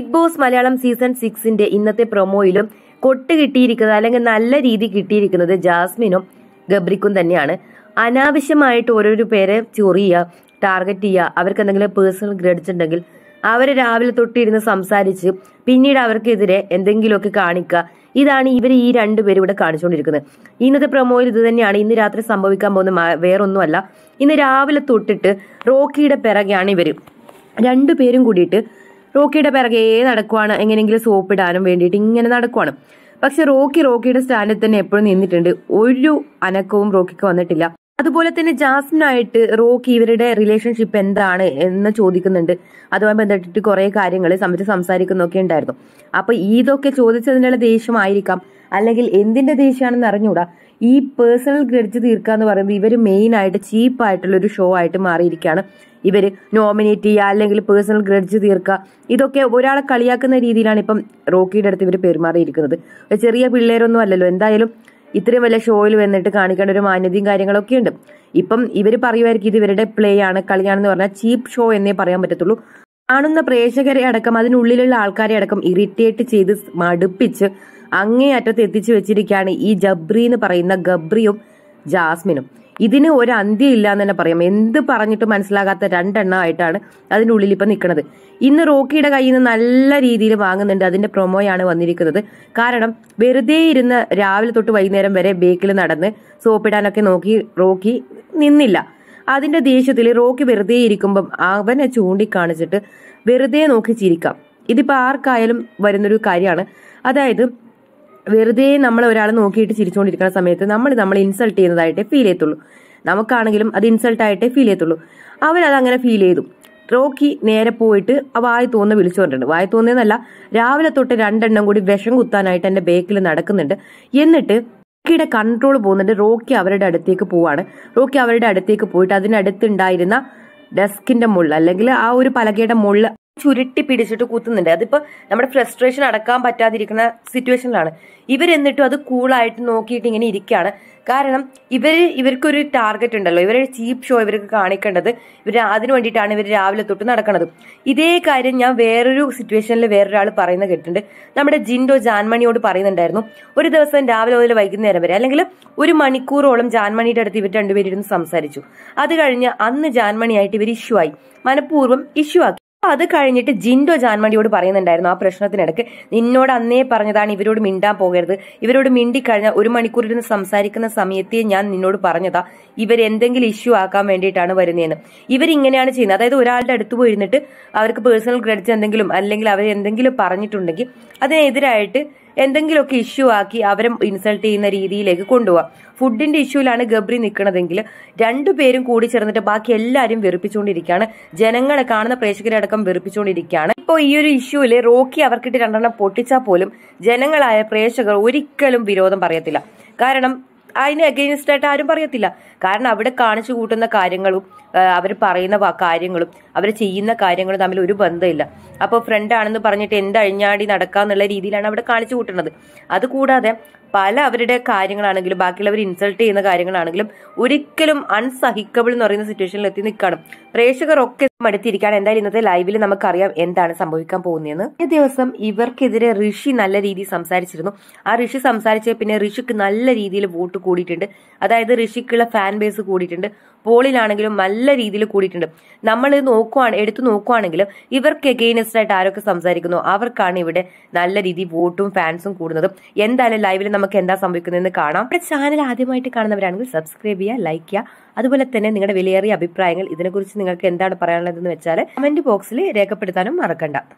big Boss Malayalam season സിക്സിന്റെ ഇന്നത്തെ പ്രൊമോയിലും കൊട്ട് കിട്ടിയിരിക്കുന്നത് അല്ലെങ്കിൽ നല്ല രീതി കിട്ടിയിരിക്കുന്നത് ജാസ്മിനും ഗബ്രിക്കും തന്നെയാണ് അനാവശ്യമായിട്ട് ഓരോരോ പേരെ ചൊറിയുക ടാർഗറ്റ് ചെയ്യുക അവർക്ക് എന്തെങ്കിലും പേഴ്സണൽ ഗ്രഡ്സ് ഉണ്ടെങ്കിൽ അവർ രാവിലെ തൊട്ടിരുന്ന് സംസാരിച്ച് പിന്നീട് അവർക്കെതിരെ എന്തെങ്കിലുമൊക്കെ കാണിക്കുക ഇതാണ് ഇവർ ഈ രണ്ടുപേരും ഇവിടെ കാണിച്ചുകൊണ്ടിരിക്കുന്നത് ഇന്നത്തെ പ്രൊമോയിൽ ഇത് തന്നെയാണ് ഇന്ന് രാത്രി സംഭവിക്കാൻ പോകുന്ന വേറൊന്നുമല്ല ഇന്ന് രാവിലെ തൊട്ടിട്ട് റോക്കിയുടെ പിറകെയാണ് ഇവർ രണ്ടുപേരും കൂടിയിട്ട് റോക്കിയുടെ പിറകേ നടക്കുവാണ് എങ്ങനെയെങ്കിലും സോപ്പ് ഇടാനും വേണ്ടിയിട്ട് ഇങ്ങനെ നടക്കുവാണ് പക്ഷെ റോക്കി റോക്കിയുടെ സ്റ്റാൻഡിൽ തന്നെ എപ്പോഴും നിന്നിട്ടുണ്ട് ഒരു അനക്കവും റോക്കിക്ക് വന്നിട്ടില്ല അതുപോലെ തന്നെ ജാസ്മിനായിട്ട് റോക്കി ഇവരുടെ റിലേഷൻഷിപ്പ് എന്താണ് എന്ന് ചോദിക്കുന്നുണ്ട് അതുമായി ബന്ധപ്പെട്ടിട്ട് കുറേ കാര്യങ്ങൾ സംബന്ധിച്ച് സംസാരിക്കുന്നൊക്കെ ഉണ്ടായിരുന്നു അപ്പൊ ഇതൊക്കെ ചോദിച്ചതിനുള്ള ദേഷ്യമായിരിക്കാം അല്ലെങ്കിൽ എന്തിന്റെ ദേഷ്യമാണെന്ന് അറിഞ്ഞുകൂടാ ഈ പേഴ്സണൽ ഗ്രഡ്ജ് തീർക്കാന്ന് പറയുന്നത് ഇവർ മെയിൻ ആയിട്ട് ചീപ്പായിട്ടുള്ള ഒരു ഷോ ആയിട്ട് മാറിയിരിക്കുകയാണ് ഇവർ നോമിനേറ്റ് ചെയ്യുക അല്ലെങ്കിൽ പേഴ്സണൽ ഗ്രഡ്ജ് തീർക്കുക ഇതൊക്കെ ഒരാളെ കളിയാക്കുന്ന രീതിയിലാണ് ഇപ്പം റോക്കിയുടെ അടുത്ത് ഇവർ പെരുമാറിയിരിക്കുന്നത് ചെറിയ പിള്ളേരൊന്നും അല്ലല്ലോ എന്തായാലും ഇത്രയും വലിയ ഷോയിൽ വന്നിട്ട് കാണിക്കേണ്ട ഒരു മാന്യതയും കാര്യങ്ങളൊക്കെ ഉണ്ട് ഇപ്പം ഇവർ പറയുമായിരിക്കും ഇത് ഇവരുടെ പ്ലേ ആണ് കളിയാണെന്ന് പറഞ്ഞാൽ ചീപ്പ് ഷോ എന്നേ പറയാൻ പറ്റത്തുള്ളൂ കാണുന്ന പ്രേക്ഷകരെ അടക്കം അതിനുള്ളിലുള്ള ആൾക്കാരെ അടക്കം ഇറിറ്റേറ്റ് ചെയ്ത് മടുപ്പിച്ച് അങ്ങേ അറ്റത്ത് എത്തിച്ചു വെച്ചിരിക്കുകയാണ് ഈ ജബ്രി എന്ന് പറയുന്ന ഗബ്രിയും ജാസ്മിനും ഇതിന് ഒരു അന്ത്യം ഇല്ല എന്ന് തന്നെ പറയാം എന്ത് പറഞ്ഞിട്ട് മനസ്സിലാകാത്ത രണ്ടെണ്ണം ആയിട്ടാണ് അതിനുള്ളിൽ ഇപ്പം നിൽക്കുന്നത് ഇന്ന് റോക്കിയുടെ കയ്യിൽ നിന്ന് നല്ല രീതിയിൽ വാങ്ങുന്നുണ്ട് അതിന്റെ പ്രൊമോയാണ് വന്നിരിക്കുന്നത് കാരണം വെറുതെ ഇരുന്ന് രാവിലെ തൊട്ട് വൈകുന്നേരം വരെ ബേക്കിൽ നടന്ന് സോപ്പിടാനൊക്കെ നോക്കി റോക്കി നിന്നില്ല അതിന്റെ ദേഷ്യത്തിൽ റോക്കി വെറുതെ ഇരിക്കുമ്പം അവനെ ചൂണ്ടിക്കാണിച്ചിട്ട് വെറുതെ നോക്കി ചിരിക്കാം ഇതിപ്പോൾ ആർക്കായാലും വരുന്നൊരു കാര്യമാണ് അതായത് വെറുതെ നമ്മൾ ഒരാൾ നോക്കിയിട്ട് ചിരിച്ചുകൊണ്ടിരിക്കുന്ന സമയത്ത് നമ്മൾ നമ്മൾ ഇൻസൾട്ട് ചെയ്യുന്നതായിട്ടേ ഫീൽ ചെയ്യത്തുള്ളൂ നമുക്കാണെങ്കിലും അത് ഇൻസൾട്ടായിട്ടേ ഫീൽ ചെയ്യത്തുള്ളൂ അവരത് അങ്ങനെ ഫീൽ ചെയ്തു റോക്കി നേരെ പോയിട്ട് ആ വായി തോന്നുന്ന വിളിച്ചു പറഞ്ഞിട്ടുണ്ട് വായി തോന്നിയെന്നല്ല രാവിലെ തൊട്ട് രണ്ടെണ്ണം കൂടി വിഷം കുത്താനായിട്ട് എന്റെ ബേക്കിൽ നടക്കുന്നുണ്ട് എന്നിട്ട് റോക്കിയുടെ കൺട്രോൾ പോകുന്നുണ്ട് റോക്കി അവരുടെ അടുത്തേക്ക് പോവാണ് റോക്കി അവരുടെ അടുത്തേക്ക് പോയിട്ട് അതിനടുത്തുണ്ടായിരുന്ന ഡെസ്കിന്റെ മുള്ള അല്ലെങ്കിൽ ആ ഒരു പലകയുടെ മുള്ള ചുരുട്ടി പിടിച്ചിട്ട് കുത്തുന്നുണ്ട് അതിപ്പോ നമ്മുടെ ഫ്രസ്ട്രേഷൻ അടക്കാൻ പറ്റാതിരിക്കുന്ന സിറ്റുവേഷനിലാണ് ഇവരെന്നിട്ടും അത് കൂളായിട്ട് നോക്കിയിട്ട് ഇങ്ങനെ ഇരിക്കുകയാണ് കാരണം ഇവർ ഇവർക്കൊരു ടാർഗറ്റ് ഉണ്ടല്ലോ ഇവരെ ചീപ്പ് ഷോ ഇവർക്ക് കാണിക്കേണ്ടത് ഇവർ അതിനു വേണ്ടിയിട്ടാണ് ഇവർ രാവിലെ തൊട്ട് നടക്കുന്നത് ഇതേ കാര്യം ഞാൻ വേറൊരു സിറ്റുവേഷനിൽ വേറൊരാൾ പറയുന്ന കേട്ടിട്ടുണ്ട് നമ്മുടെ ജിൻഡോ ജാൻമണിയോട് പറയുന്നുണ്ടായിരുന്നു ഒരു ദിവസം രാവിലെ മുതൽ വൈകുന്നേരം വരെ അല്ലെങ്കിൽ ഒരു മണിക്കൂറോളം ജാൻമണിയുടെ അടുത്ത് ഇവർ രണ്ടുപേരിരുന്ന് സംസാരിച്ചു അത് കഴിഞ്ഞ് അന്ന് ജാൻമണിയായിട്ട് ഇവർ ഇഷ്യൂ ആയി മനഃപൂർവ്വം ഇഷ്യൂ ആക്കി അത് കഴിഞ്ഞിട്ട് ജിൻഡോ ജാൻമണിയോട് പറയുന്നുണ്ടായിരുന്നു ആ പ്രശ്നത്തിനിടക്ക് നിന്നോട് അന്നേ പറഞ്ഞതാണ് ഇവരോട് മിണ്ടാൻ പോകരുത് ഇവരോട് മിണ്ടിക്കഴിഞ്ഞാൽ ഒരു മണിക്കൂർ ഇരുന്ന് സംസാരിക്കുന്ന സമയത്തേ ഞാൻ നിന്നോട് പറഞ്ഞതാ ഇവരെന്തെങ്കിലും ഇഷ്യൂ ആക്കാൻ വേണ്ടിയിട്ടാണ് വരുന്നതെന്ന് ഇവരിങ്ങനെയാണ് ചെയ്യുന്നത് അതായത് ഒരാളുടെ അടുത്ത് പോയിരുന്നിട്ട് അവർക്ക് പേഴ്സണൽ ക്രെഡിറ്റ് എന്തെങ്കിലും അല്ലെങ്കിൽ അവരെന്തെങ്കിലും എന്തെങ്കിലും പറഞ്ഞിട്ടുണ്ടെങ്കിൽ അതിനെതിരായിട്ട് എന്തെങ്കിലുമൊക്കെ ഇഷ്യൂ ആക്കി അവരെ ഇൻസൾട്ട് ചെയ്യുന്ന രീതിയിലേക്ക് കൊണ്ടുപോകാം ഫുഡിന്റെ ഇഷ്യൂലാണ് ഗബ്രി നിൽക്കുന്നതെങ്കിൽ രണ്ടുപേരും കൂടി ചേർന്നിട്ട് ബാക്കി എല്ലാവരും വെറുപ്പിച്ചുകൊണ്ടിരിക്കുകയാണ് ജനങ്ങളെ കാണുന്ന പ്രേക്ഷകരെ അടക്കം വെറുപ്പിച്ചുകൊണ്ടിരിക്കുകയാണ് ഇപ്പോൾ ഈ ഒരു ഇഷ്യൂവിൽ റോക്കി അവർക്കിട്ട് രണ്ടെണ്ണം പൊട്ടിച്ചാൽ പോലും ജനങ്ങളായ പ്രേക്ഷകർ ഒരിക്കലും വിരോധം പറയത്തില്ല കാരണം അതിന് അഗെയിൻസ്റ്റ് ആയിട്ട് ആരും പറയത്തില്ല കാരണം അവിടെ കാണിച്ചു കൂട്ടുന്ന കാര്യങ്ങളും അവർ പറയുന്ന കാര്യങ്ങളും അവർ ചെയ്യുന്ന കാര്യങ്ങളും തമ്മിൽ ഒരു ബന്ധമില്ല അപ്പോൾ ഫ്രണ്ട് ആണെന്ന് പറഞ്ഞിട്ട് എന്തഴിഞ്ഞാടി നടക്കാന്നുള്ള രീതിയിലാണ് അവിടെ കാണിച്ചു കൂട്ടുന്നത് അതുകൂടാതെ പല അവരുടെ കാര്യങ്ങളാണെങ്കിലും ബാക്കിയുള്ളവർ ഇൻസൾട്ട് ചെയ്യുന്ന കാര്യങ്ങളാണെങ്കിലും ഒരിക്കലും അൺസഹിക്കബിൾ എന്ന് പറയുന്ന സിറ്റുവേഷനിൽ എത്തി നിൽക്കണം ഒക്കെ മടുത്തിരിക്കുകയാണ് എന്തായാലും ഇന്നത്തെ ലൈവിൽ നമുക്കറിയാം എന്താണ് സംഭവിക്കാൻ പോകുന്നതെന്ന് ഈ ദിവസം ഇവർക്കെതിരെ ഋഷി നല്ല രീതിയിൽ സംസാരിച്ചിരുന്നു ആ ഋഷി സംസാരിച്ച പിന്നെ ഋഷിക്ക് നല്ല രീതിയിൽ വോട്ട് കൂടിയിട്ടുണ്ട് അതായത് ഋഷിക്കുള്ള ഫാൻ ബേസ് കൂടിയിട്ടുണ്ട് പോളിലാണെങ്കിലും നല്ല രീതിയിൽ കൂടിയിട്ടുണ്ട് നമ്മൾ നോക്കുവാണ് എടുത്തു നോക്കുവാണെങ്കിലും ഇവർക്ക് എഗെയിനസ്റ്റ് ആയിട്ട് ആരൊക്കെ സംസാരിക്കുന്നു അവർക്കാണ് ഇവിടെ നല്ല രീതിയിൽ വോട്ടും ഫാൻസും കൂടുന്നതും എന്തായാലും ലൈവിൽ നമുക്ക് എന്താ സംഭവിക്കുന്നതെന്ന് കാണാം നമ്മുടെ ചാനൽ ആദ്യമായിട്ട് കാണുന്നവരാണെങ്കിൽ സബ്സ്ക്രൈബ് ചെയ്യുക ലൈക്ക് ചെയ്യുക അതുപോലെ തന്നെ നിങ്ങളുടെ വിലയേറിയ അഭിപ്രായങ്ങൾ ഇതിനെക്കുറിച്ച് നിങ്ങൾക്ക് എന്താണ് പറയാനുള്ളതെന്ന് വെച്ചാൽ കമന്റ് ബോക്സിൽ രേഖപ്പെടുത്താനും മറക്കണ്ട